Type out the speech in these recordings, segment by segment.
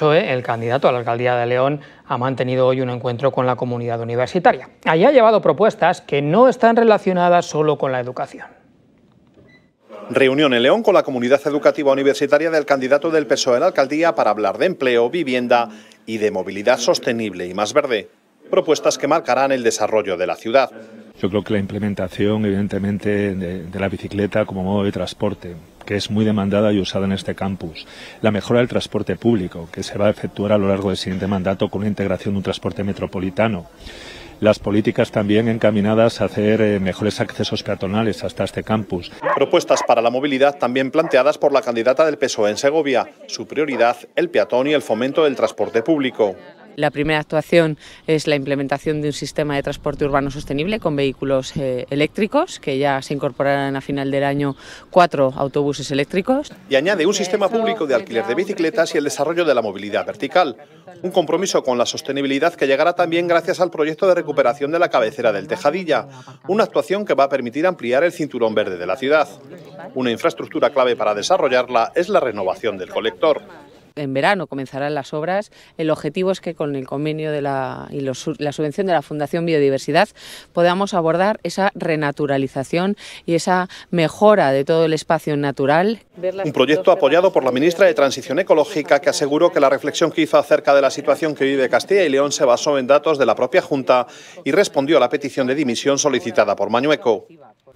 Eh, el candidato a la alcaldía de León, ha mantenido hoy un encuentro con la comunidad universitaria. Allí ha llevado propuestas que no están relacionadas solo con la educación. Reunión en León con la comunidad educativa universitaria del candidato del PSOE a la alcaldía para hablar de empleo, vivienda y de movilidad sostenible y más verde. Propuestas que marcarán el desarrollo de la ciudad. Yo creo que la implementación, evidentemente, de la bicicleta como modo de transporte que es muy demandada y usada en este campus, la mejora del transporte público, que se va a efectuar a lo largo del siguiente mandato con la integración de un transporte metropolitano las políticas también encaminadas a hacer eh, mejores accesos peatonales hasta este campus. Propuestas para la movilidad también planteadas por la candidata del PSOE en Segovia. Su prioridad, el peatón y el fomento del transporte público. La primera actuación es la implementación de un sistema de transporte urbano sostenible con vehículos eh, eléctricos, que ya se incorporarán a final del año cuatro autobuses eléctricos. Y añade un sistema público de alquiler de bicicletas y el desarrollo de la movilidad vertical. Un compromiso con la sostenibilidad que llegará también gracias al proyecto de recuperación de la cabecera del Tejadilla, una actuación que va a permitir ampliar el cinturón verde de la ciudad. Una infraestructura clave para desarrollarla es la renovación del colector. En verano comenzarán las obras. El objetivo es que con el convenio de la, y la subvención de la Fundación Biodiversidad podamos abordar esa renaturalización y esa mejora de todo el espacio natural. Un proyecto apoyado por la ministra de Transición Ecológica que aseguró que la reflexión que hizo acerca de la situación que vive Castilla y León se basó en datos de la propia Junta y respondió a la petición de dimisión solicitada por Mañueco.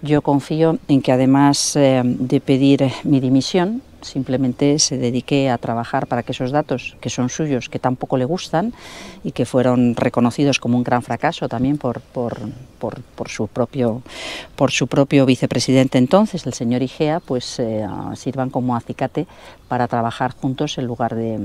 Yo confío en que además eh, de pedir mi dimisión, simplemente se dedique a trabajar para que esos datos, que son suyos, que tampoco le gustan y que fueron reconocidos como un gran fracaso también por, por, su, propio, por su propio vicepresidente entonces, el señor Igea, pues eh, sirvan como acicate para trabajar juntos en lugar de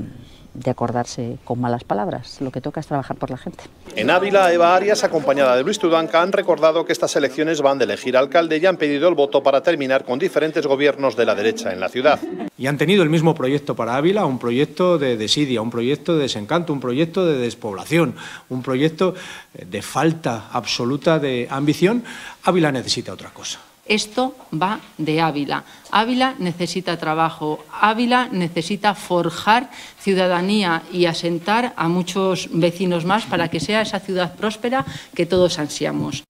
de acordarse con malas palabras. Lo que toca es trabajar por la gente. En Ávila, Eva Arias, acompañada de Luis Tudanca, han recordado que estas elecciones van de elegir alcalde y han pedido el voto para terminar con diferentes gobiernos de la derecha en la ciudad. Y han tenido el mismo proyecto para Ávila, un proyecto de desidia, un proyecto de desencanto, un proyecto de despoblación, un proyecto de falta absoluta de ambición. Ávila necesita otra cosa. Esto va de Ávila. Ávila necesita trabajo, Ávila necesita forjar ciudadanía y asentar a muchos vecinos más para que sea esa ciudad próspera que todos ansiamos.